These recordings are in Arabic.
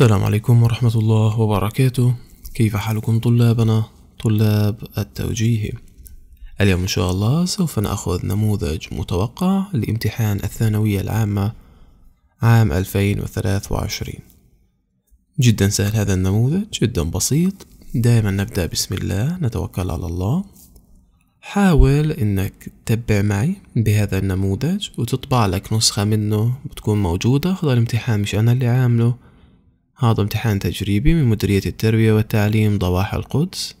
السلام عليكم ورحمة الله وبركاته كيف حالكم طلابنا طلاب التوجيه اليوم إن شاء الله سوف نأخذ نموذج متوقع لامتحان الثانوية العامة عام 2023 جدا سهل هذا النموذج جدا بسيط دائما نبدأ بسم الله نتوكل على الله حاول انك تتبع معي بهذا النموذج وتطبع لك نسخة منه بتكون موجودة خلال الامتحان مش انا اللي عامله هذا امتحان تجريبي من مديرية التربية والتعليم ضواحي القدس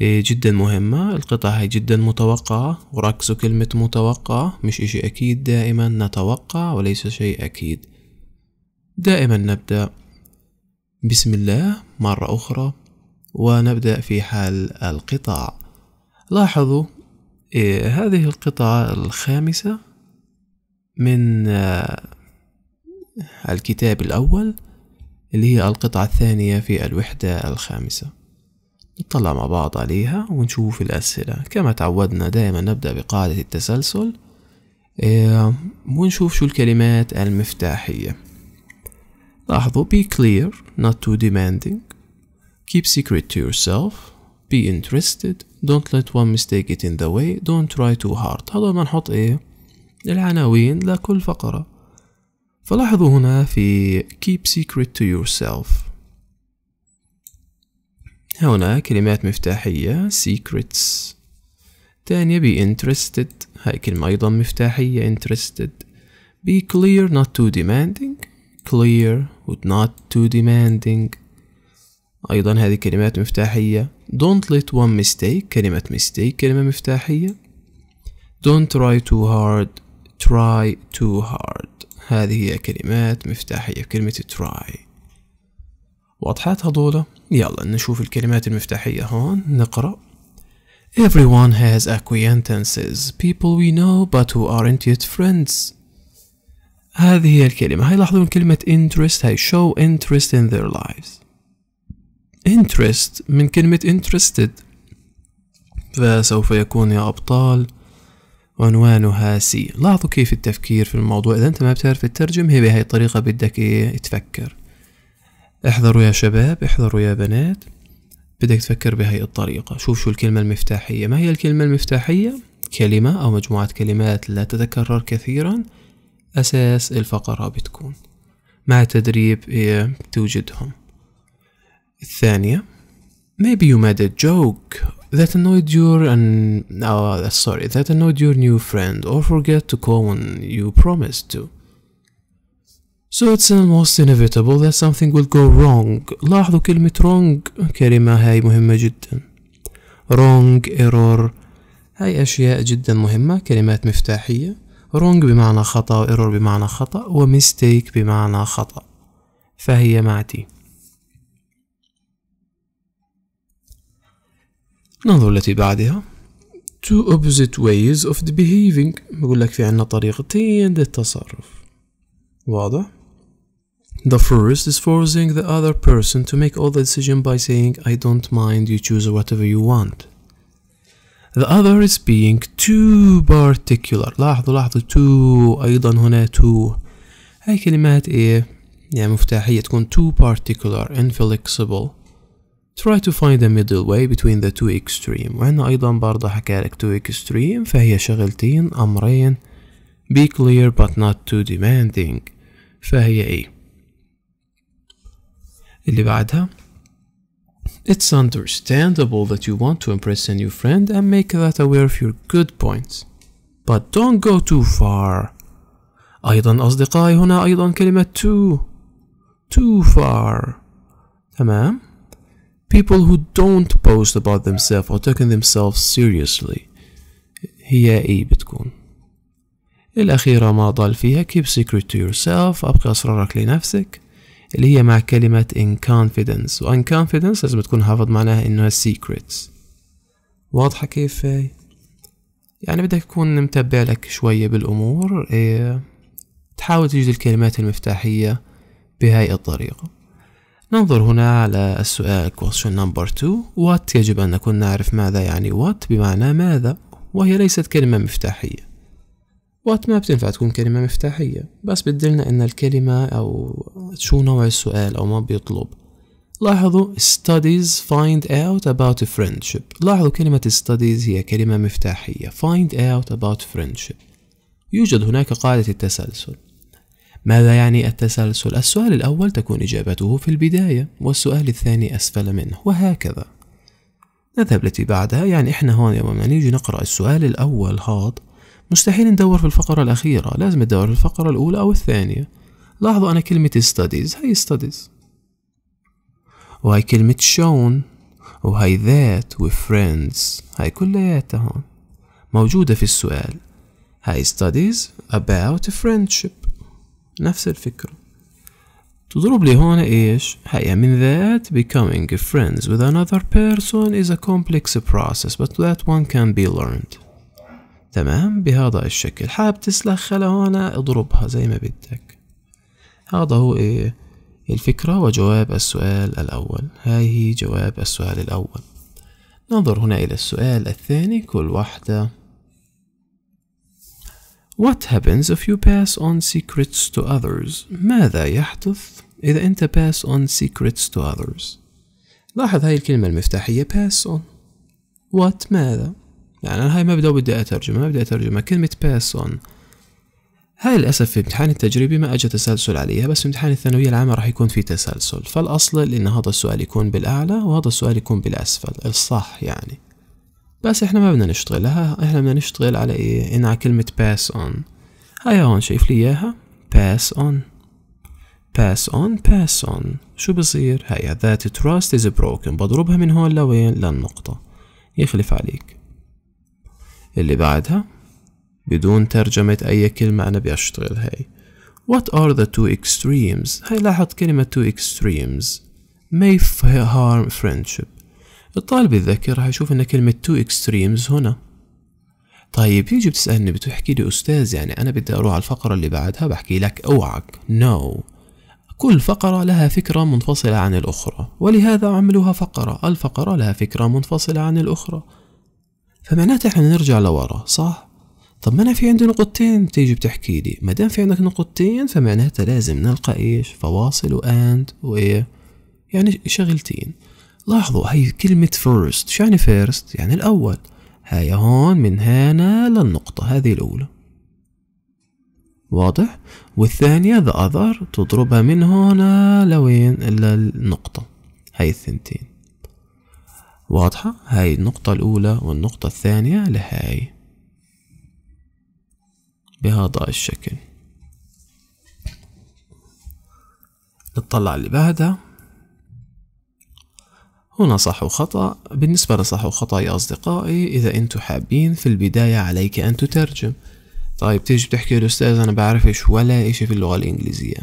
إيه، جدا مهمة القطع هي جدا متوقعة وركزوا كلمة متوقعة مش اشي اكيد دائما نتوقع وليس شيء اكيد دائما نبدأ بسم الله مرة أخرى ونبدأ في حال القطع لاحظوا إيه هذه القطعة الخامسة من آه، الكتاب الأول اللي هي القطعة الثانية في الوحدة الخامسة نطلع مع بعض عليها ونشوف الأسئلة كما تعودنا دائما نبدأ بقاعدة التسلسل ونشوف شو الكلمات المفتاحية لاحظوا be clear not too demanding keep secret to yourself be interested don't let one mistake get in the way don't try too hard هذا ما نحط ايه العناوين لكل فقرة فلاحظوا هنا في keep secret to yourself هنا كلمات مفتاحية secrets تانية be interested هاي كلمة أيضا مفتاحية interested be clear not too demanding clear with not too demanding أيضا هذه كلمات مفتاحية don't let one mistake كلمة mistake كلمة مفتاحية don't try too hard try too hard هذه هي كلمات مفتاحية في كلمة try واضحات هذولا يلا نشوف الكلمات المفتاحية هون نقرأ Everyone has acquaintances people we know but who aren't yet friends هذه هي الكلمة هاي من كلمة interest هاي show interest in their lives interest من كلمة interested فسوف يكون يا أبطال عنوانها سي لاحظوا كيف التفكير في الموضوع إذا أنت ما بتعرف تترجم هي بهاي الطريقة بدك إيه تفكر احذروا يا شباب احذروا يا بنات بدك تفكر بهاي الطريقة شوف شو الكلمة المفتاحية ما هي الكلمة المفتاحية كلمة أو مجموعة كلمات لا تتكرر كثيرا أساس الفقرة بتكون مع تدريب إيه توجدهم الثانية maybe you made a joke that annoyed your and oh, sorry that annoyed your new friend or forget to call when you promised to so it's almost inevitable that something will go wrong لاحظوا كلمة wrong كلمة هاي مهمة جدا wrong error هاي أشياء جدا مهمة كلمات مفتاحية wrong بمعنى خطأ error بمعنى خطأ و mistake بمعنى خطأ فهي معتي. التي بعدها two opposite ways of the behaving بقول لك في عنا طريقتين للتصرف واضح The first is forcing the other person to make all the decision by saying I don't mind you choose whatever you want The other is being too particular لاحظوا لاحظوا too أيضا هنا too هاي كلمات ايه يعني مفتاحية تكون too particular inflexible try to find a middle way between the two extreme وعنا أيضا برضه حكالك two extreme فهي شغلتين أمرين be clear but not too demanding فهي إيه اللي بعدها It's understandable that you want to impress a new friend and make that aware of your good points but don't go too far أيضا أصدقائي هنا أيضا كلمة too too far تمام people who don't post about themselves or taking themselves seriously هي اي بتكون الأخيرة ما ضل فيها keep secret to yourself أبقي أسرارك لنفسك اللي هي مع كلمة in confidence و in confidence لازم تكون حافظ معناها إنها secrets واضحة كيف يعني بدك تكون متبع لك شوية بالأمور إيه تحاول تجد الكلمات المفتاحية بهاي الطريقة ننظر هنا على السؤال question number two what يجب أن نكون نعرف ماذا يعني what بمعنى ماذا وهي ليست كلمة مفتاحية what ما بتنفع تكون كلمة مفتاحية بس بتدلنا إن الكلمة أو شو نوع السؤال أو ما بيطلب لاحظوا studies find out about friendship لاحظوا كلمة studies هي كلمة مفتاحية find out about friendship يوجد هناك قاعدة التسلسل ماذا يعني التسلسل؟ السؤال الأول تكون إجابته في البداية والسؤال الثاني أسفل منه وهكذا نذهب التي بعدها يعني إحنا هون يوم نيجي نقرأ السؤال الأول هذا مستحيل ندور في الفقرة الأخيرة لازم ندور في الفقرة الأولى أو الثانية لاحظوا أنا كلمة studies هي studies وهي كلمة shown وهي ذات وفريندز هاي كلياتها هون موجودة في السؤال هاي studies about friendship نفس الفكرة تضرب لي هون ايش هيا من ذات becoming friends with another person is a complex process but that one can be learned تمام بهذا الشكل حاب خلا هون اضربها زي ما بدك هذا هو ايه الفكرة وجواب السؤال الأول هاي هي جواب السؤال الأول ننظر هنا إلى السؤال الثاني كل واحدة What happens if you pass on secrets to others? ماذا يحدث إذا أنت pass on secrets to others؟ لاحظ هاي الكلمة المفتاحية pass on what ماذا؟ يعني أنا هاي ما بدي أترجم ما بدي أترجمها كلمة pass on هاي للأسف في امتحان التجريبي ما أجى تسلسل عليها بس في امتحان الثانوية العامة راح يكون في تسلسل فالأصل إن هذا السؤال يكون بالأعلى وهذا السؤال يكون بالأسفل الصح يعني بس احنا ما بدنا نشتغل احنا بدنا نشتغل على ايه انها كلمة pass on هاي هون شايف لي اياها pass on pass on pass on شو بصير هاي that trust is broken بضربها من هون لوين للنقطة يخلف عليك اللي بعدها بدون ترجمة أي كلمة أنا بيشتغل هاي What are the two extremes؟ هاي لاحظ كلمة two extremes may harm friendship الطالب الذكي راح يشوف ان كلمة تو اكستريمز هنا طيب يجي بتسألني بتحكي لي أستاذ يعني أنا بدي أروح على الفقرة اللي بعدها بحكي لك أوعك no كل فقرة لها فكرة منفصلة عن الأخرى ولهذا عملوها فقرة الفقرة لها فكرة منفصلة عن الأخرى فمعناتها احنا نرجع لورا صح؟ طب ما أنا في عندي نقطتين بتيجي بتحكي لي ما دام في عندك نقطتين فمعناتها لازم نلقى إيش فواصل وأند وإيه يعني شغلتين لاحظوا هاي كلمة first شو يعني first يعني الأول هاي هون من هنا للنقطة هذه الأولى واضح والثانية the other تضربها من هنا لوين للنقطة النقطة هاي الثنتين واضحة هاي النقطة الأولى والنقطة الثانية لهاي بهذا الشكل نطلع اللي بعدها هنا صح وخطأ بالنسبة لصح وخطأ يا أصدقائي إذا أنتوا حابين في البداية عليك أن تترجم طيب تيجي بتحكي الأستاذ أنا بعرفش ولا إشي في اللغة الإنجليزية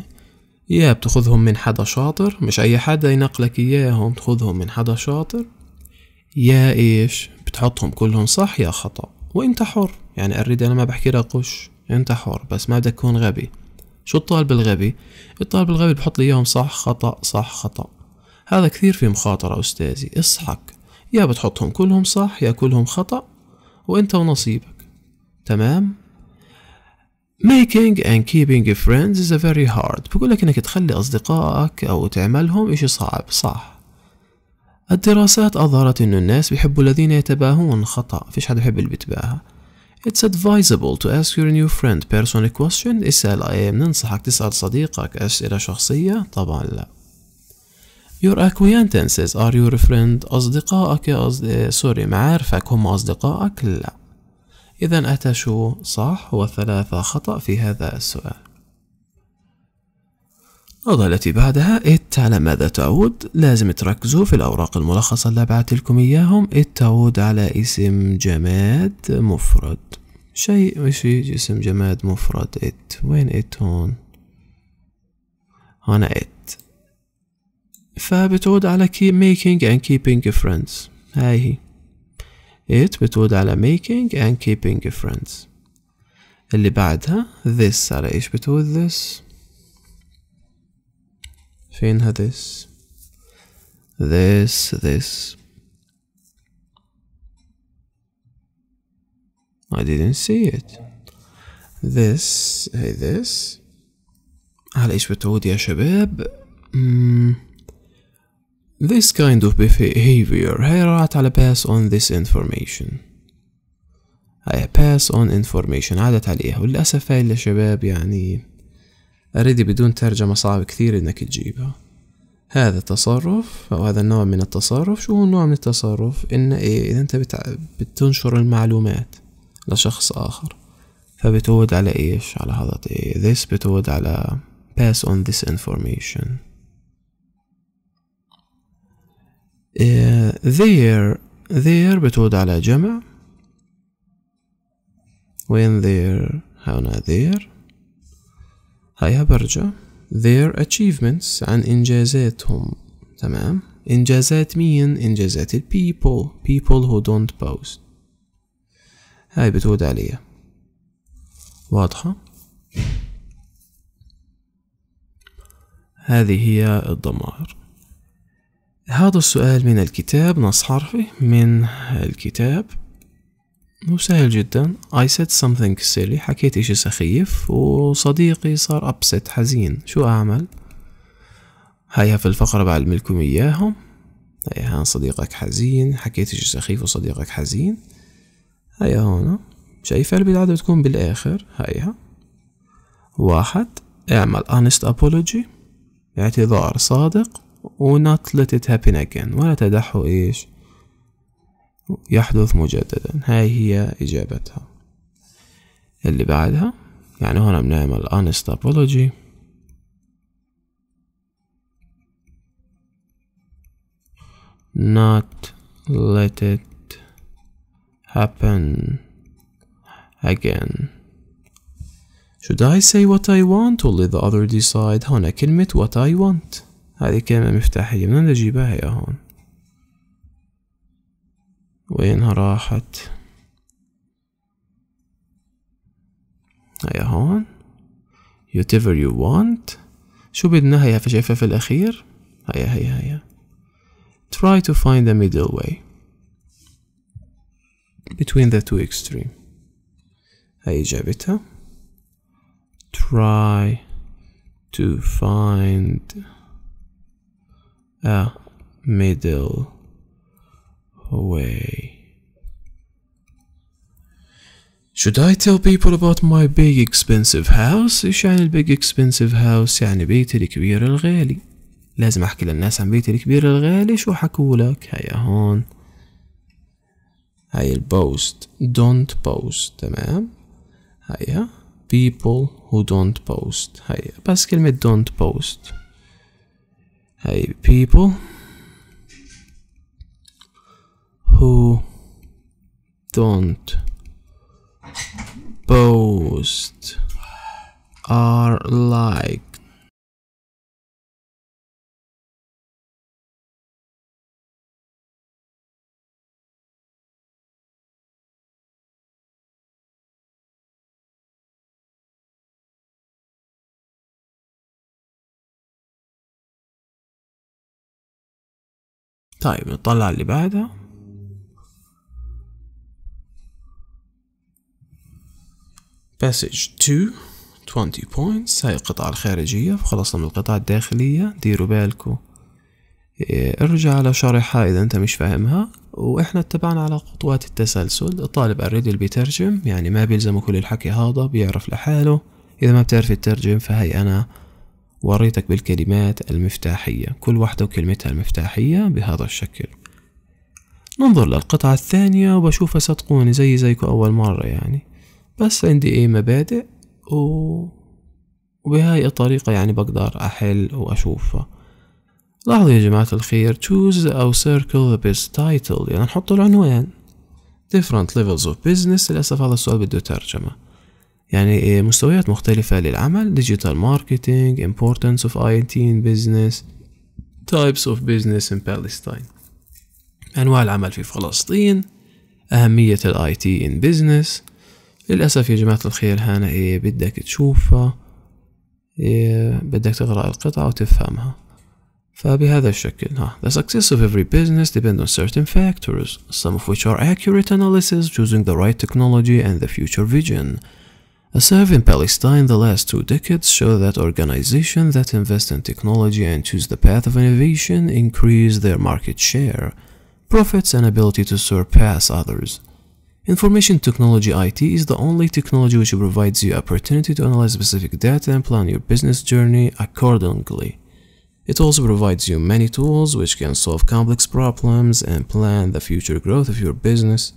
يا بتخذهم من حدا شاطر مش أي حدا ينقلك إياهم تخذهم من حدا شاطر يا إيش بتحطهم كلهم صح يا خطأ وأنت حر يعني أريد أنا ما بحكي رقش غش أنت حر بس ما بدك تكون غبي شو الطالب الغبي الطالب الغبي بحط لي إياهم صح خطأ صح خطأ هذا كثير في مخاطرة أستاذي اصحك يا بتحطهم كلهم صح يا كلهم خطأ وانت ونصيبك تمام Making and keeping friends is a very hard بقول لك انك تخلي اصدقائك او تعملهم اشي صعب صح الدراسات اظهرت انه الناس بيحبوا الذين يتباهون خطأ فيش حد بيحب اللي بيتباهى It's advisable to ask your new friend personal question اسأل إيه، ننصحك تسأل صديقك أسئلة شخصية طبعا لا Your acquaintances are your friend أصدقائك أصد... سوري eh, معارفك هم أصدقائك لا إذا أتى شو صح وثلاثة خطأ في هذا السؤال النقطة التي بعدها إت على ماذا تعود لازم تركزوا في الأوراق الملخصة اللي بعت لكم إياهم إت تعود على اسم جماد مفرد شيء مش اسم جماد مفرد إت وين إت هون هنا إت فبتعود على keep making and keeping friends هاي هي it بتعود على making and keeping friends اللي بعدها this على ايش بتعود this فينها this this this I didn't see it this Hey, this على ايش بتعود يا شباب؟ This kind of behavior هيرات على pass on this information I pass on information عادت عليها وللأسف هاي الشباب يعني أريد بدون ترجمة صعب كثير إنك تجيبها هذا التصرف أو هذا النوع من التصرف شو هو النوع من التصرف إن إيه إذا أنت بتع... بتنشر المعلومات لشخص آخر فبتود على إيش على هذا إيه this بتود على pass on this information إيه، there there بتعود على جمع when there هنا there هيا برجع their achievements عن إنجازاتهم تمام إنجازات مين إنجازات ال people people who don't post هاي بتعود عليها واضحة هذه هي الضمائر هذا السؤال من الكتاب نص حرفي من الكتاب وسهل جدا I said something silly حكيت اشي سخيف وصديقي صار upset حزين شو اعمل هيا في الفقرة بعلملكم اياهم هيا هان صديقك حزين حكيت اشي سخيف وصديقك حزين هيا هنا شايفة البدعة بتكون بالاخر هيا واحد اعمل honest apology اعتذار صادق و not let it happen again ولا تدعه إيش يحدث مجددا هاي هي إجابتها اللي بعدها يعني هنا بنعمل honest apology not let it happen again Should I say what I want or let the other decide? هنا كلمة what I want هذه كلمة مفتاحية من وين أجيبها هي هون وينها راحت هيا هون whatever you want شو بدنا هيا شايفها في الأخير هيا هيا هيا try to find a middle way between the two extreme هاي إجابتها try to find آه middle way Should I tell people about my big expensive house؟ إيش يعني البيج expensive house؟ يعني بيتي الكبير الغالي لازم أحكي للناس عن بيتي الكبير الغالي شو حكولك هيا هون هاي البوست don't post تمام هيا people who don't post هيا بس كلمة don't post Hey, people who don't boast are like طيب نطلع اللي بعدها passage 2 20 points هاي القطعة الخارجية وخلصنا من القطعة الداخلية ديروا بالكو إيه، ارجع على شرحها إذا أنت مش فاهمها وإحنا اتبعنا على خطوات التسلسل الطالب already بيترجم يعني ما بيلزمه كل الحكي هذا بيعرف لحاله إذا ما بتعرف الترجم فهي أنا وريتك بالكلمات المفتاحية كل واحدة وكلمتها المفتاحية بهذا الشكل ننظر للقطعة الثانية وبشوفها صدقوني زي زيكم أول مرة يعني بس عندي إيه مبادئ و... وبهاي الطريقة يعني بقدر أحل وأشوفها لاحظوا يا جماعة الخير choose أو circle the best title يعني نحط العنوان different levels of business للأسف هذا السؤال بده ترجمة يعني مستويات مختلفة للعمل ديجيتال ماركتينج importance of IT in business types of business in Palestine أنواع العمل في فلسطين أهمية الاي تي in business للأسف يا جماعة الخير هانا إيه بدك تشوفها إيه بدك تقرأ القطعة وتفهمها فبهذا الشكل ها The success of every business depends on certain factors some of which are accurate analysis choosing the right technology and the future vision A survey in Palestine the last two decades show that organizations that invest in technology and choose the path of innovation increase their market share, profits and ability to surpass others. Information technology IT is the only technology which provides you opportunity to analyze specific data and plan your business journey accordingly. It also provides you many tools which can solve complex problems and plan the future growth of your business.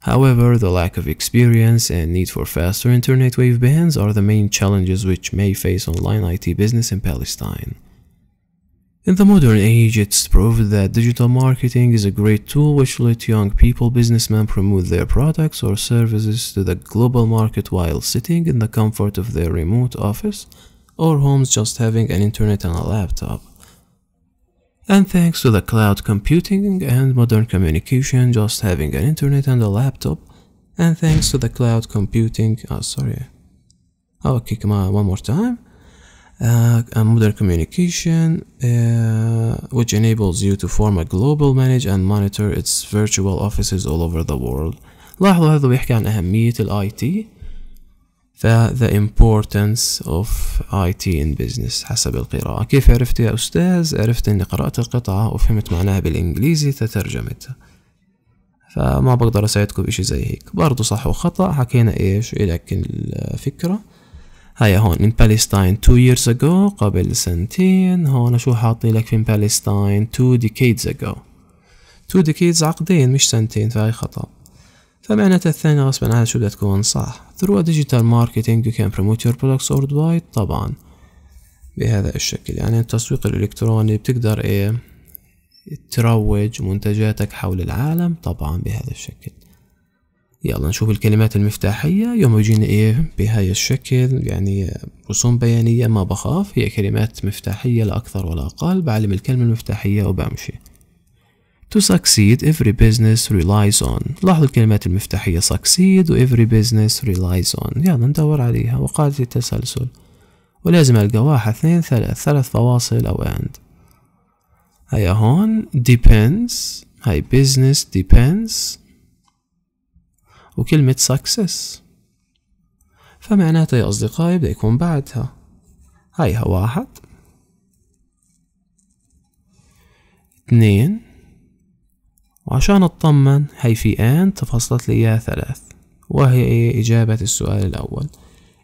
However, the lack of experience and need for faster internet wave bands are the main challenges which may face online IT business in Palestine. In the modern age, it's proved that digital marketing is a great tool which let young people businessmen promote their products or services to the global market while sitting in the comfort of their remote office or homes just having an internet and a laptop. And thanks to the cloud computing and modern communication, just having an internet and a laptop, and thanks to the cloud computing, oh sorry, okay come on one more time, uh, and modern communication, uh, which enables you to form a global manage and monitor its virtual offices all over the world. لاحظوا هذا بيحكي عن أهمية الاي ف the importance of IT in business حسب القراءة كيف عرفت يا أستاذ؟ عرفت أني قرأت القطعة وفهمت معناها بالإنجليزي تترجمتها فما بقدر أساعدكم بإشي زي هيك برضو صح وخطأ حكينا إيش إلك الفكرة هيا هون من بالستاين 2 years ago قبل سنتين هون شو حاطي لك في بالستاين 2 decades ago 2 decades عقدين مش سنتين فهي خطأ فمعنى الثانية غصبا عنها شو بدها تكون صح through a digital marketing you can promote your products worldwide طبعا بهذا الشكل يعني التسويق الإلكتروني بتقدر إيه تروج منتجاتك حول العالم طبعا بهذا الشكل يلا نشوف الكلمات المفتاحية يوم يجينا ايه بهاي الشكل يعني رسوم بيانية ما بخاف هي كلمات مفتاحية لا أكثر ولا أقل بعلم الكلمة المفتاحية وبمشي To succeed every business relies on لاحظوا الكلمات المفتاحية succeed و every business relies on يلا ندور عليها وقاعدة التسلسل ولازم ألقى واحد اثنين ثلاث ثلاث فواصل أو and هيا هون depends هاي business depends وكلمة success فمعناتها يا أصدقائي بدأ يكون بعدها هايها واحد اثنين وعشان أطمن هي في آن تفصلت لي إياها ثلاث وهي إجابة السؤال الأول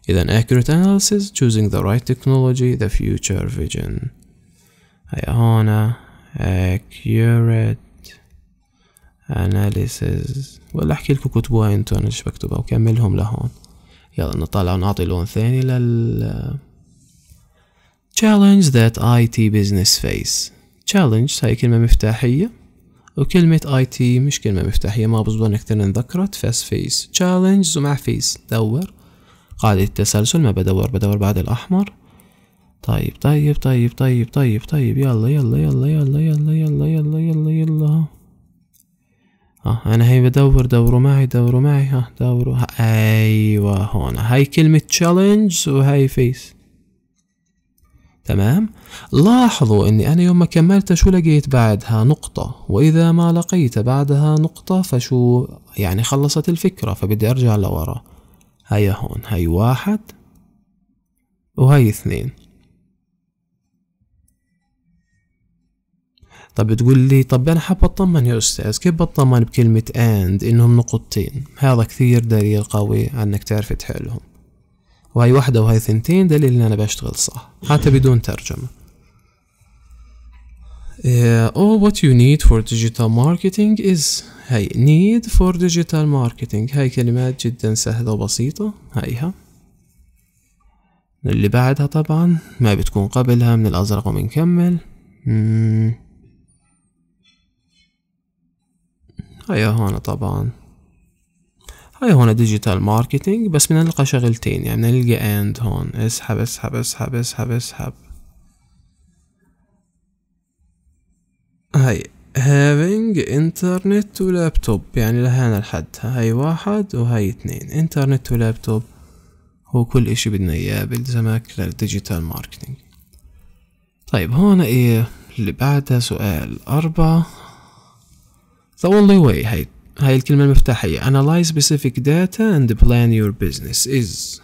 إذا accurate analysis choosing the right technology the future vision هي هنا accurate analysis ولا أحكي لكم كتبوها انتو أنا إيش بكتبها وكملهم لهون يلا نطلع ونعطي لون ثاني لل challenge that IT business face challenge هاي كلمة مفتاحية وكلمة اي تي مش كلمة مفتاحية ما بظن كتير انذكرت فاست فيس تشالنجز ومع فيس دور قاعدة التسلسل ما بدور بدور بعد الأحمر طيب طيب طيب طيب طيب طيب يلا يلا يلا يلا يلا يلا يلا يلا يلا ها آه، أنا هي بدور دوروا معي دوروا معي ها آه، دوروا أيوة هون هاي كلمة تشالنج وهاي فيس تمام لاحظوا اني انا يوم ما كملت شو لقيت بعدها نقطة واذا ما لقيت بعدها نقطة فشو يعني خلصت الفكرة فبدي ارجع لورا هيا هون هي واحد وهي اثنين طب بتقول لي طب انا حاب اطمن يا استاذ كيف بطمن بكلمة اند انهم نقطتين هذا كثير دليل قوي انك تعرف تحلهم وهي واحدة وهي ثنتين دليل ان انا بشتغل صح حتى بدون ترجمة uh, all what you need for digital marketing is هاي need for digital marketing هاي كلمات جدا سهلة وبسيطة هايها اللي بعدها طبعا ما بتكون قبلها من الأزرق ومنكمل hmm. هيا هون طبعا هاي هون ديجيتال ماركتينج بس بدنا نلقى شغلتين يعني نلقى اند هون اسحب اسحب اسحب اسحب اسحب هاي having internet ولابتوب laptop يعني لهنا الحد هاي واحد وهاي اثنين internet ولابتوب laptop هو كل اشي بدنا اياه بالزمك للديجيتال ماركتينج طيب هون ايه اللي بعدها سؤال أربعة the only way هاي هاي الكلمة المفتاحية Analyze specific data and plan your business is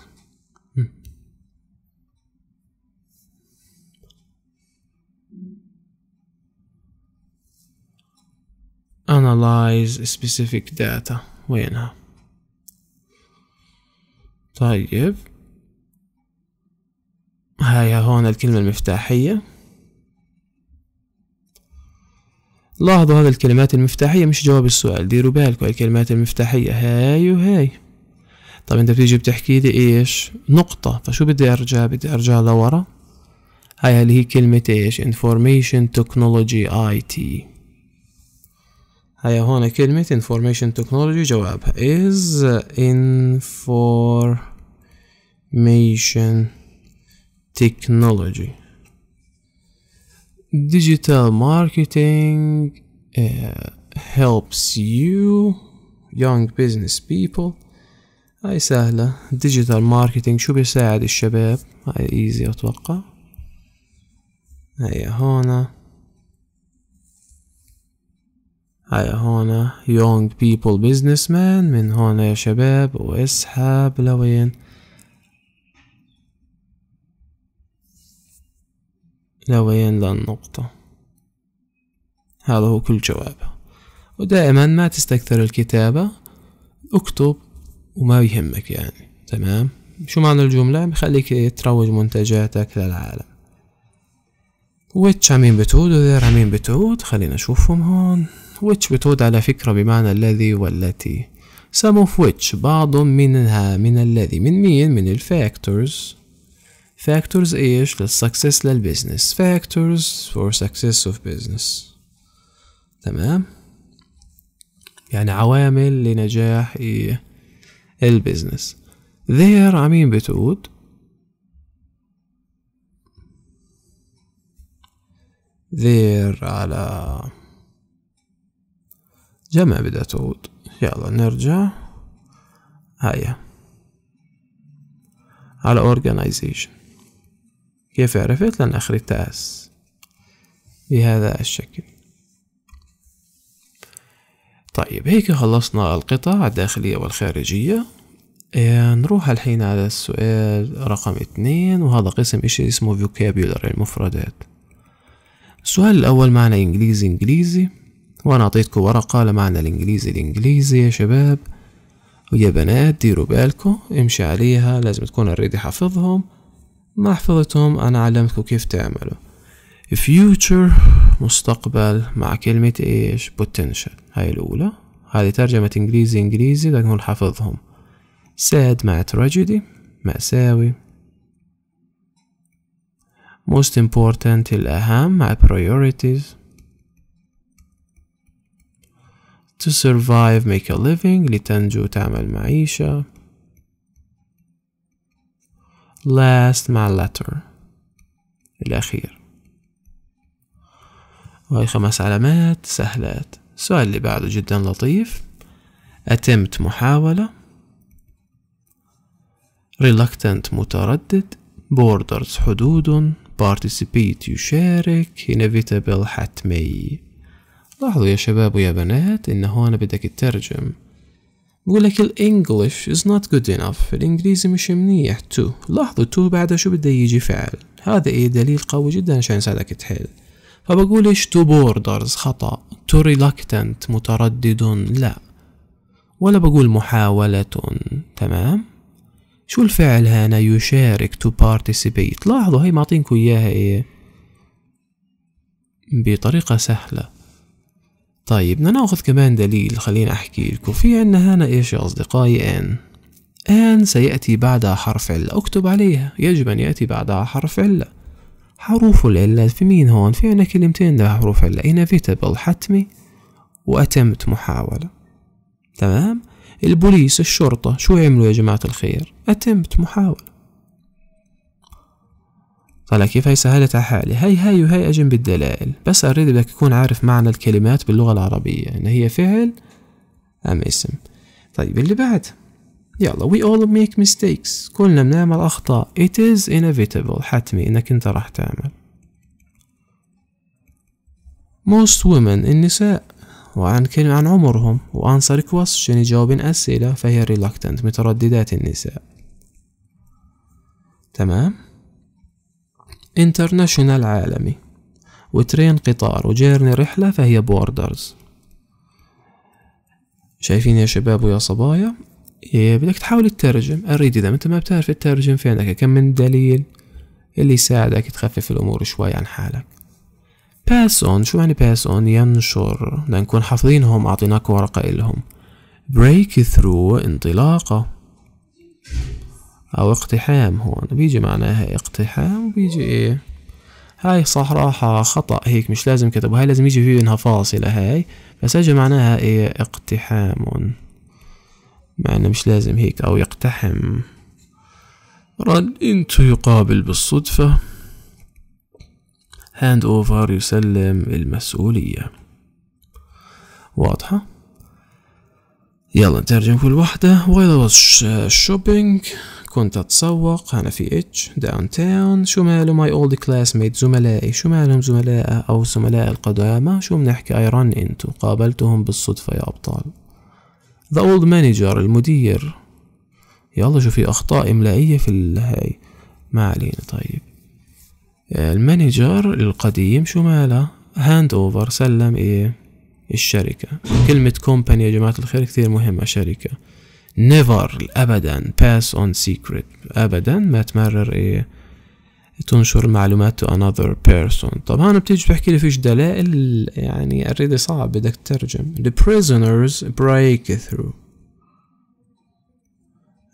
Analyze specific data وينها طيب هاي هون الكلمة المفتاحية لاحظوا هذه الكلمات المفتاحية مش جواب السؤال ديروا بالكم الكلمات المفتاحية هاي وهاي طب انت بتيجي بتحكي لي ايش نقطة فشو بدي ارجع بدي ارجع لورا هاي اللي هي كلمة ايش information technology IT هاي هون كلمة information technology جوابها is information technology digital marketing uh, helps you young business people هاي سهلة digital marketing شو بيساعد الشباب هاي easy أتوقع هاي هون هاي هون young people businessman من هون يا شباب واسحب لوين لا وين لا النقطة هذا هو كل جوابه ودائما ما تستكثر الكتابة اكتب وما يهمك يعني تمام شو معنى الجملة بخليك تروج منتجاتك للعالم ويتش عمين بتعود وذير عمين بتعود خلينا نشوفهم هون ويتش بتعود على فكرة بمعنى الذي والتي some of which بعض منها من الذي من مين من الفاكتورز فاكتورز ايش للسكسس للبزنس فاكتورز فور سكسس اوف بزنس تمام يعني عوامل لنجاح ايه البزنس ذير عمين بتقول ذير على جمع بدها تعود يلا نرجع هيا على organization كيف عرفت لأن آخر تأس بهذا الشكل طيب هيك خلصنا القطع الداخلية والخارجية آه، نروح الحين على السؤال رقم اثنين وهذا قسم اشي اسمه vocabulary المفردات السؤال الأول معنى إنجليزي إنجليزي وأنا أعطيتكم ورقة لمعنى الإنجليزي الإنجليزي يا شباب ويا بنات ديروا بالكم امشي عليها لازم تكون اوريدي حافظهم ما حفظتهم أنا علمتكم كيف تعملوا future مستقبل مع كلمة إيش potential هاي الأولى هذه ترجمة إنجليزي إنجليزي لكن حفظهم حافظهم sad مع tragedy مأساوي most important الأهم مع priorities to survive make a living لتنجو تعمل معيشة last مع letter الأخير وهي خمس علامات سهلات السؤال اللي بعده جدا لطيف attempt محاولة reluctant متردد borders حدود participate يشارك inevitable حتمي لاحظوا يا شباب ويا بنات ان هون بدك تترجم يقول لك الانجلش از نوت جود انف الانجليزي مش منيح تو لاحظوا تو بعده شو بده يجي فعل هذا ايه دليل قوي جدا عشان يساعدك تحل فبقول ايش تو بوردرز خطأ تو ريلاكتنت متردد لا ولا بقول محاولة تمام شو الفعل هنا يشارك تو participate لاحظوا هي معطينكم اياها ايه بطريقة سهلة طيب بدنا ناخذ كمان دليل خليني أحكي لكم في عنا هنا إيش يا أصدقائي إن إن سيأتي بعدها حرف علة أكتب عليها يجب أن يأتي بعدها حرف علة حروف العلة في مين هون في عنا كلمتين لها حروف علة inevitable حتمي وأتمت محاولة تمام البوليس الشرطة شو عملوا يا جماعة الخير أتمت محاولة طلع كيف هي على حالي هاي هاي وهاي أجن بالدلائل بس أريد بدك تكون عارف معنى الكلمات باللغة العربية إن هي فعل أم اسم طيب اللي بعد يلا we all make mistakes كلنا بنعمل أخطاء it is inevitable حتمي إنك أنت راح تعمل most women النساء وعن كلمة عن عمرهم وانسر question يجاوبن أسئلة فهي reluctant مترددات النساء تمام انترناشونال عالمي وترين قطار وجيرني رحلة فهي بوردرز شايفين يا شباب ويا صبايا إيه، بدك تحاول تترجم اريد إذا انت ما بتعرف تترجم في عندك كم من دليل اللي يساعدك تخفف الأمور شوي عن حالك باس اون شو يعني باس اون ينشر بدنا نكون حافظينهم أعطيناك ورقة إلهم بريك ثرو انطلاقة أو اقتحام هون بيجي معناها إيه؟ اقتحام وبيجي ايه هاي صح راحة خطأ هيك مش لازم كتب هاي لازم يجي في فاصلة هاي بس اجي معناها ايه اقتحام انه مش لازم هيك او يقتحم رد انتو يقابل بالصدفة هاند اوفر يسلم المسؤولية واضحة يلا نترجم كل واحدة while I was shopping كنت أتسوق أنا في اتش داون تاون شو ماله ماي أولد كلاس ميت زملائي شو مالهم زملاء أو زملاء القدامى شو بنحكي أي ران إنتو قابلتهم بالصدفة يا أبطال The old manager المدير يلا شو في أخطاء إملائية في الهاي ما علينا طيب المانجر القديم شو ماله هاند اوفر سلم ايه الشركة كلمة كومباني يا جماعة الخير كثير مهمة شركة نيفر أبدا باس اون سيكريت أبدا ما تمرر إيه تنشر معلومات to another person طبعا بتيجي بحكي لي فيش دلائل يعني اريد صعب بدك تترجم the prisoners break through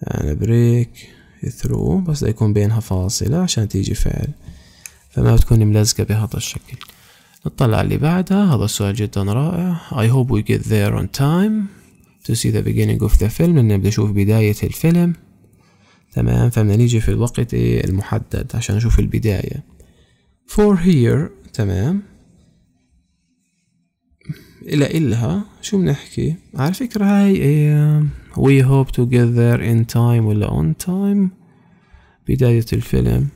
يعني break through بس يكون بينها فاصلة عشان تيجي فعل فما بتكون ملزقة بهذا الشكل نطلع اللي بعدها هذا سؤال جدا رائع I hope we get there on time to see the beginning of the film إن بدي أشوف بداية الفيلم تمام فبدنا نيجي في الوقت المحدد عشان أشوف البداية for here تمام إلى إلها شو بنحكي على فكرة هاي we hope to get there in time ولا on time بداية الفيلم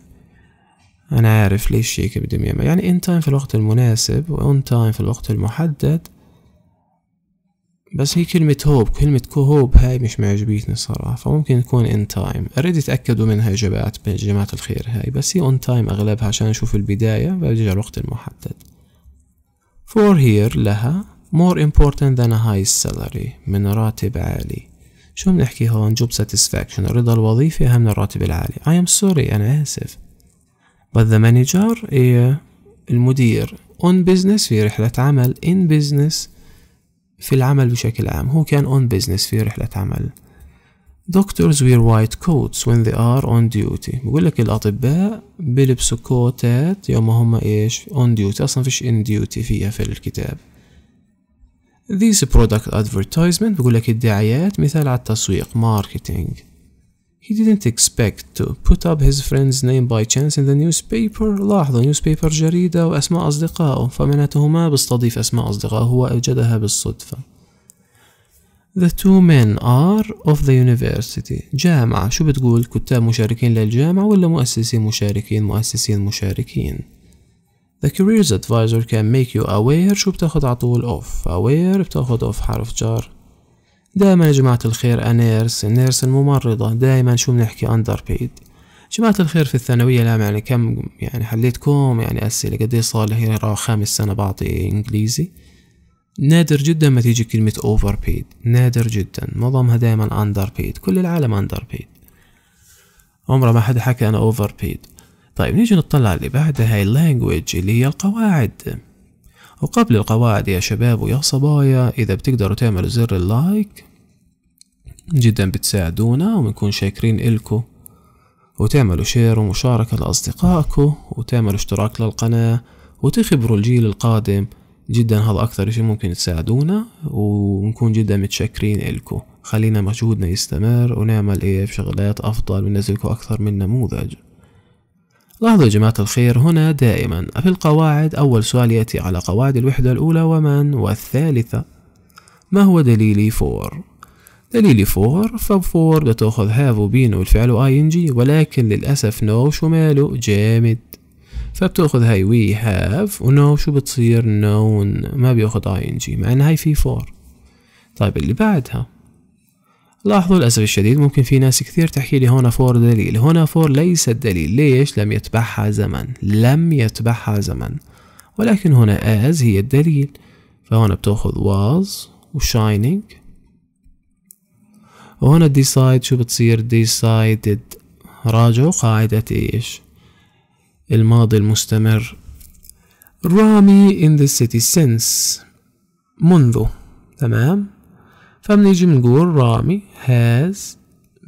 أنا عارف ليش هيك بدهم يعمل يعني in time في الوقت المناسب و on time في الوقت المحدد بس هي كلمة هوب كلمة كهوب هاي مش معجبتني صراحة فممكن تكون ان تايم أريد أتأكدوا منها يا جماعة جماعة الخير هاي بس هي اون تايم أغلبها عشان أشوف البداية برجع الوقت المحدد فور هير لها مور امبورتنت ذان هاي سالاري من راتب عالي شو بنحكي هون جوب ساتسفاكشن الرضا الوظيفي أهم من الراتب العالي I am sorry أنا آسف but the manager إيه، المدير on business في رحلة عمل in business في العمل بشكل عام هو كان on business في رحلة عمل doctors wear white coats when they are on duty بيقول لك الأطباء بيلبسوا كوتات يوم هم إيش on duty أصلا فيش in duty فيها في الكتاب these product advertisement بيقول لك الدعايات مثال على التسويق marketing He didn't expect to put up his friend's name by chance in the newspaper لاحظوا newspaper جريدة وأسماء أصدقائه فمنتهما بيستضيف أسماء أصدقائه هو أوجدها بالصدفة The two men are of the university جامعة شو بتقول كتاب مشاركين للجامعة ولا مؤسسين مشاركين مؤسسين مشاركين The careers advisor can make you aware شو بتاخد على طول off aware بتاخد off حرف جار دائما يا جماعة الخير أنيرس النيرس الممرضة دائما شو بنحكي أندر بيد جماعة الخير في الثانوية لا يعني كم يعني حليتكم يعني أسئلة قد إيه صار لي خامس سنة بعطي إنجليزي نادر جدا ما تيجي كلمة أوفر بيد نادر جدا معظمها دائما أندر بيد كل العالم أندر بيد عمره ما حدا حكى أنا أوفر بيد طيب نيجي نطلع اللي بعدها هاي اللانجوج اللي هي القواعد وقبل القواعد يا شباب ويا صبايا إذا بتقدروا تعملوا زر اللايك جدا بتساعدونا وبنكون شاكرين إلكو وتعملوا شير ومشاركة لأصدقائكم وتعملوا اشتراك للقناة وتخبروا الجيل القادم جدا هذا أكثر شيء ممكن تساعدونا ونكون جدا متشكرين إلكو خلينا مجهودنا يستمر ونعمل إيه شغلات أفضل وننزلكم أكثر من نموذج لاحظوا يا جماعة الخير هنا دائما في القواعد أول سؤال يأتي على قواعد الوحدة الأولى ومن والثالثة ما هو دليلي فور؟ دليلي فور فبفور فور بتاخذ هاف وبين والفعل اي ان جي ولكن للأسف نو شو ماله جامد فبتاخذ هاي وي هاف ونو شو بتصير نون ما بياخذ اي ان جي مع ان هاي في فور طيب اللي بعدها لاحظوا للأسف الشديد ممكن في ناس كثير تحكي لي هنا فور دليل هنا فور ليس الدليل ليش لم يتبعها زمن لم يتبعها زمن ولكن هنا as هي الدليل فهنا بتأخذ was و shining وهنا decide شو بتصير decided راجعوا قاعدة ايش الماضي المستمر رامي in the city since منذ تمام فبنيجي بنقول رامي has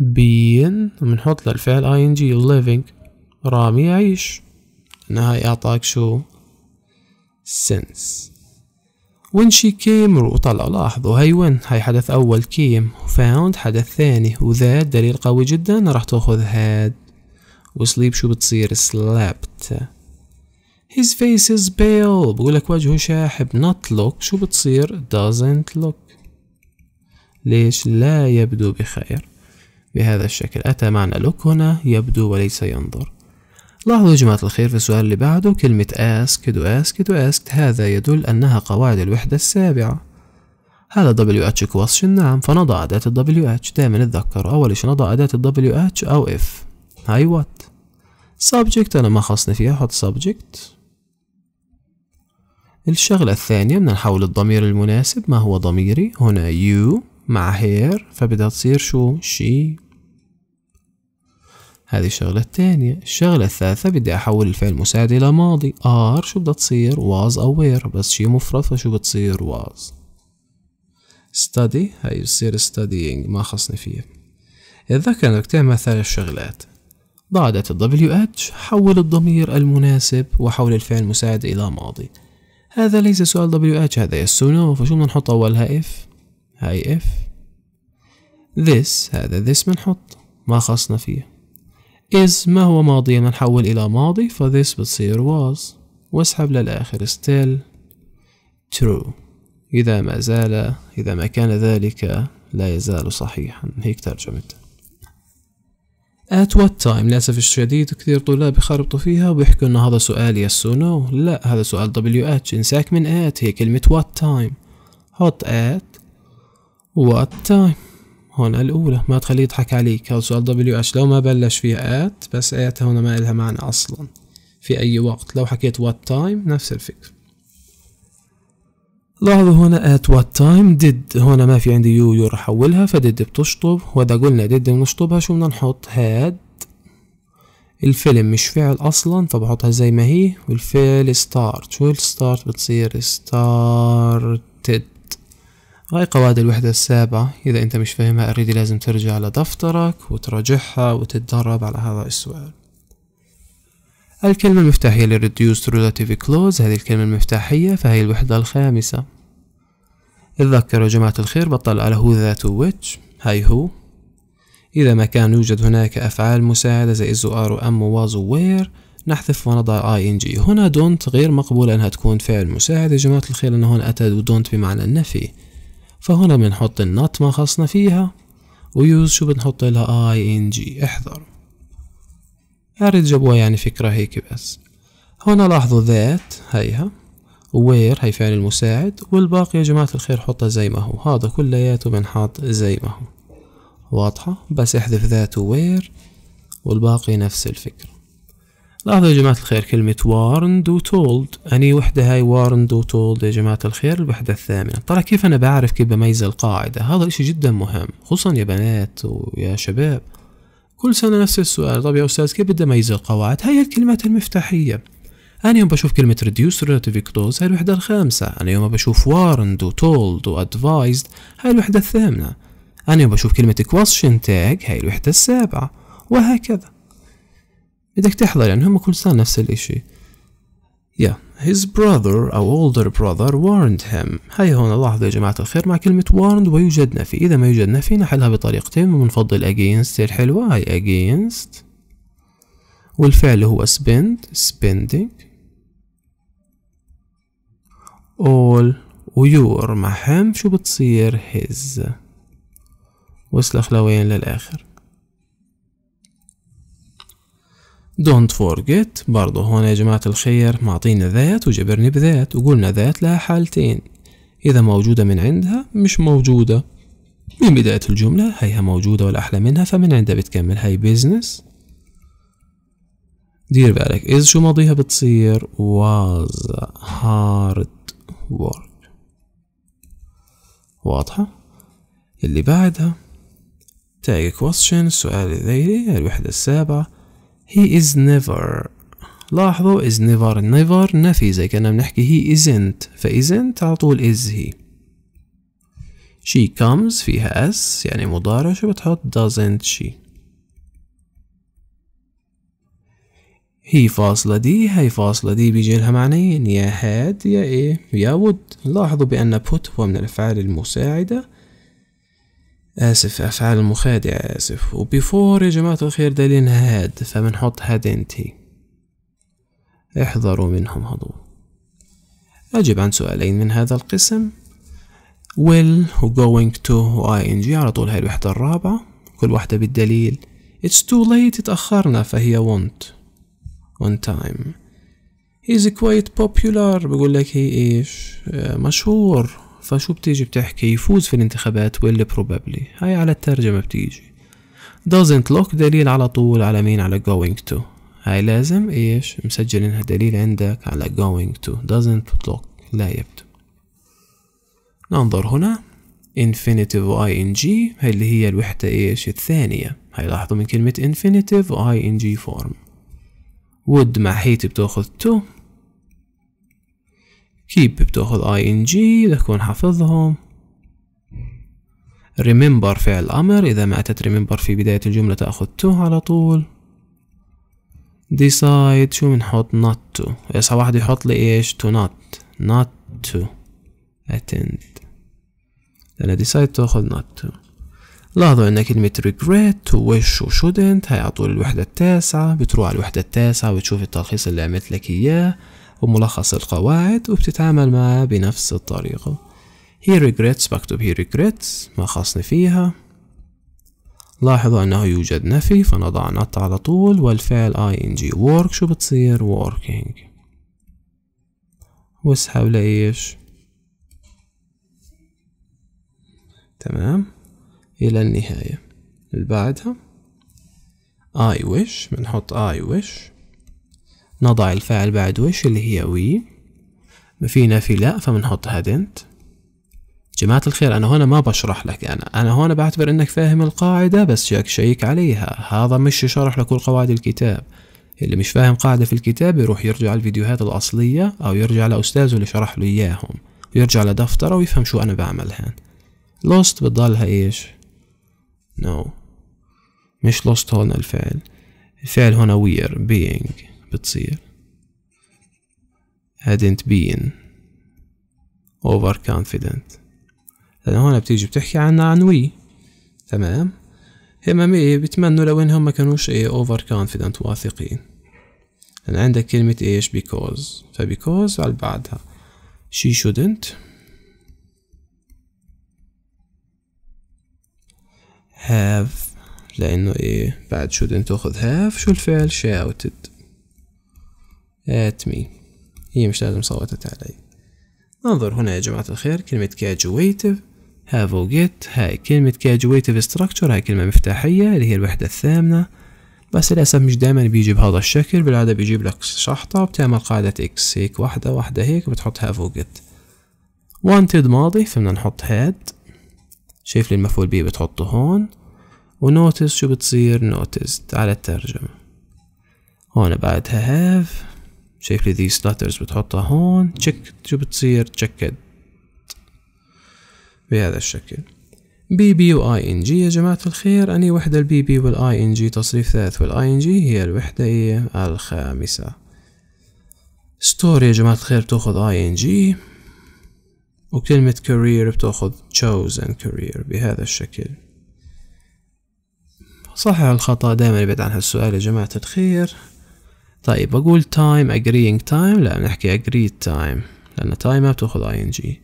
been بنحط للفعل ing living رامي يعيش هاي اعطاك شو since when she came وطلعوا لاحظوا هاي وين هاي حدث أول came found حدث ثاني وذات دليل قوي جدا راح تأخذ had وسليب شو بتصير slept his face is pale بقولك وجهه شاحب not look شو بتصير doesn't look ليش لا يبدو بخير بهذا الشكل أتى معنى لوك هنا يبدو وليس ينظر لاحظوا يا جماعة الخير في السؤال اللي بعده كلمة ask و ask و ask هذا يدل أنها قواعد الوحدة السابعة هذا WH question نعم فنضع أداة ال WH دايما نتذكر أول شيء نضع أداة ال WH أو if هاي what subject أنا ما خصني فيها حط subject الشغلة الثانية بدنا نحول الضمير المناسب ما هو ضميري هنا you مع هير فبدها تصير شو شي هذه الشغلة الثانية الشغلة الثالثة بدي أحول الفعل مساعد إلى ماضي آر شو بدها تصير was aware بس شي مفرد فشو بتصير was study هاي بتصير studying ما خصني فيها اتذكر انك تعمل ثلاث شغلات ضع الدبليو WH حول الضمير المناسب وحول الفعل المساعد إلى ماضي هذا ليس سؤال WH هذا yes فشو بدنا نحط أولها اف هاي اف this هذا this بنحط ما خصنا فيه is ما هو ماضي بنحول الى ماضي this بتصير was واسحب للاخر still true إذا ما زال إذا ما كان ذلك لا يزال صحيحا هيك ترجمته At what time للأسف الشديد كثير طلاب يخربطوا فيها وبيحكوا إنه هذا سؤال yes no لا هذا سؤال WH انساك من ات هي كلمة what time حط at وات تايم هون الأولى ما تخليه يضحك عليك هذا سؤال دبليو اتش لو ما بلش فيها ات بس ات هون ما إلها معنى أصلا في أي وقت لو حكيت وات تايم نفس الفكرة لاحظوا هنا at what time did هنا ما في عندي يو يو رح احولها فديد بتشطب وإذا قلنا ديد بنشطبها شو بدنا نحط هاد الفيلم مش فعل اصلا فبحطها زي ما هي والفعل ستارت شو الستارت بتصير ستارت هاي قواعد الوحدة السابعة إذا أنت مش فاهمها أريد لازم ترجع لدفترك وتراجعها وتتدرب على هذا السؤال الكلمة المفتاحية Reduced Relative Close هذه الكلمة المفتاحية فهي الوحدة الخامسة اتذكروا جماعة الخير بطل على هو ذات which هاي هو إذا ما كان يوجد هناك أفعال مساعدة زي الزؤار وأم وواز وير نحذف ونضع ing هنا don't غير مقبول أنها تكون فعل مساعد يا جماعة الخير لأن هون أتى don't بمعنى النفي فهنا بنحط النوت ما خصنا فيها ويوز شو بنحط لها اي ان جي احذر اريد جابوها يعني فكرة هيك بس هنا لاحظوا ذات هيها وير هي فعل المساعد والباقي يا جماعة الخير حطها زي ما هو هذا كلياته بنحط زي ما هو واضحة بس احذف ذات وير والباقي نفس الفكرة لاحظوا يا جماعة الخير كلمة وارند told أني وحدة هاي وارند told يا جماعة الخير الوحدة الثامنة ترى كيف أنا بعرف كيف بميز القاعدة هذا الإشي جدا مهم خصوصا يا بنات ويا شباب كل سنة نفس السؤال طب يا أستاذ كيف بدي أميز القواعد هاي الكلمات المفتاحية أنا يوم بشوف كلمة reduced relative clause هاي الوحدة الخامسة أنا يوم بشوف warned و told و advised هاي الوحدة الثامنة أنا يوم بشوف كلمة question tag هاي الوحدة السابعة وهكذا بدك تحضر يعني هم كل سنة نفس الاشي yeah his brother أو older brother warned him هاي هون لاحظوا يا جماعة الخير مع كلمة warned ويوجد نفي إذا ما يوجد نفي نحلها بطريقتين بنفضل against الحلوة هاي against والفعل هو spend spending all ويور مع him شو بتصير his وصلخ لوين للآخر don't forget برضو هون يا جماعة الخير معطينا ذات وجبرني بذات وقلنا ذات لها حالتين إذا موجودة من عندها مش موجودة من بداية الجملة هيها موجودة والأحلى منها فمن عندها بتكمل هاي business دير بالك إذ شو ماضيها بتصير was hard work واضحة اللي بعدها tag question السؤال الذيلي الوحدة السابعة he is never لاحظوا is never never نفي زي كنا بنحكي he isn't ف isn't على طول is he she comes فيها s يعني مضارع شو بتحط doesn't she هي فاصلة دي هي فاصلة دي بيجي لها معنيين يا هاد يا ايه يا would لاحظوا بأن put هو من الأفعال المساعدة آسف أفعال مخادعة آسف وبيفور يا جماعة الخير دالين هاد فبنحط هاد انتي احذروا منهم هذول أجب عن سؤالين من هذا القسم will و going to و ing على طول هاي الوحدة الرابعة كل واحدة بالدليل it's too late اتأخرنا فهي want on time he's quite popular بقول لك هي ايش آه، مشهور فشو بتيجي بتحكي يفوز في الانتخابات ولا probably هاي على الترجمة بتيجي doesn't look دليل على طول على مين على going to هاي لازم ايش مسجل انها دليل عندك على going to doesn't look لا يبدو ننظر هنا infinitive و ing هاي اللي هي الوحدة ايش الثانية هاي لاحظوا من كلمة infinitive و ing form would مع heat بتاخذ to keep بتاخذ ing بدك تكون حافظهم remember فعل امر اذا ما اتت remember في بداية الجملة تاخذ to على طول decide شو بنحط not to هسه واحد يحط لي ايش to not not to attend لأن decide تاخذ not to لاحظوا ان كلمة regret wish و shouldn't هي على طول الوحدة التاسعة بتروح على الوحدة التاسعة وتشوف التلخيص اللي عملت لك اياه وملخص القواعد وبتتعامل معاه بنفس الطريقة هي regrets بكتب هي regrets ما خصني فيها لاحظوا أنه يوجد نفي فنضع not على طول والفعل ing work شو بتصير working واسحب لإيش تمام إلى النهاية اللي بعدها I wish بنحط I wish نضع الفاعل بعد وش اللي هي وي ما في نفي لا فبنحط هادنت جماعة الخير أنا هنا ما بشرح لك أنا أنا هنا بعتبر أنك فاهم القاعدة بس جاك شيك عليها هذا مش شرح لكل قواعد الكتاب اللي مش فاهم قاعدة في الكتاب يروح يرجع الفيديوهات الأصلية أو يرجع لأستاذه اللي شرح له إياهم ويرجع لدفتره ويفهم شو أنا بعمل هان لوست بتضلها إيش؟ نو no. مش لوست هون الفعل الفعل هنا وير being بتصير hadn't been overconfident confident لأن هون بتيجي بتحكي عن عن وي تمام مي بيتمنوا لو انهم ما كانوش ايه اوفر كونفيدنت واثقين لأن عندك كلمة ايش because فبيكوز على بعدها she shouldn't have لأنه ايه بعد شودنت تاخذ have شو الفعل shouted at me هي مش لازم صوتت علي انظر هنا يا جماعة الخير كلمة graduative have or get هاي كلمة graduative structure هاي كلمة مفتاحية اللي هي الوحدة الثامنة بس للأسف مش دايما بيجي بهذا الشكل بالعادة بيجيب لك شحطة وبتعمل قاعدة x هيك واحدة واحدة هيك وبتحط have or get wanted ماضي فبدنا نحط had شايف لي المفعول به بتحطه هون ونوتس شو بتصير نوتس على الترجمة هون بعدها have شايف لي ذي سلاترز بتحطها هون تشيك شو بتصير تشيكد بهذا الشكل بي بي اي ان جي يا جماعة الخير أني وحدة البي بي والاي ان جي تصريف ثالث والاي ان جي هي الوحدة الخامسة ستوري يا جماعة الخير بتاخذ اي ان جي وكلمة career بتاخذ chosen career بهذا الشكل صحح الخطأ دائما يبعد عن هالسؤال يا جماعة الخير طيب أقول تايم agreeing تايم لا بنحكي agreed تايم لأن تايم ما بتاخذ اي ان جي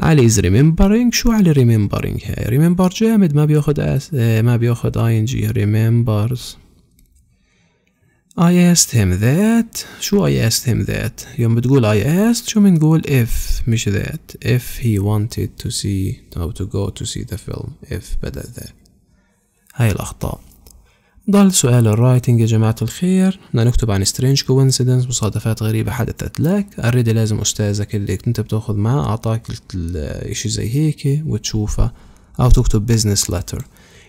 علي is remembering شو علي remembering هاي remember جامد ما بياخد أس... ما بياخد اي ان جي remembers I asked him that شو I asked him that يوم بتقول I asked شو بنقول if مش that if he wanted to see أو to go to see the film if بدل that هاي الأخطاء ضل سؤال الرايتنج يا جماعة الخير بدنا نكتب عن سترينج كوينسيدنس مصادفات غريبة حدثت لك اوريدي لازم أستاذك اللي كنت بتاخد معاه أعطاك إشي زي هيك وتشوفها أو تكتب بزنس لتر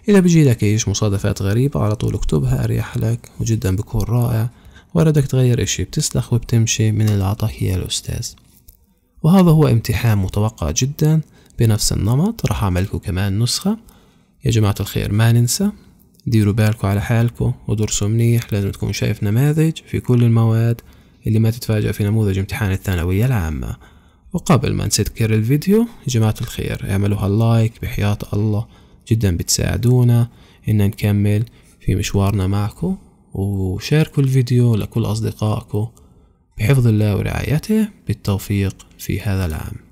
إذا بيجي لك إيش مصادفات غريبة على طول اكتبها أريح لك وجدا بكون رائع وردك بدك تغير إشي بتسلخ وبتمشي من اللي أعطاك إياه الأستاذ وهذا هو امتحان متوقع جدا بنفس النمط راح اعملكو كمان نسخة يا جماعة الخير ما ننسى ديروا بالكم على حالكم ودرسوا منيح لازم تكون شايف نماذج في كل المواد اللي ما تتفاجأ في نموذج امتحان الثانوية العامة وقبل ما نسكر الفيديو يا جماعة الخير اعملوها هاللايك بحياة الله جدا بتساعدونا ان نكمل في مشوارنا معكم وشاركوا الفيديو لكل أصدقائكم بحفظ الله ورعايته بالتوفيق في هذا العام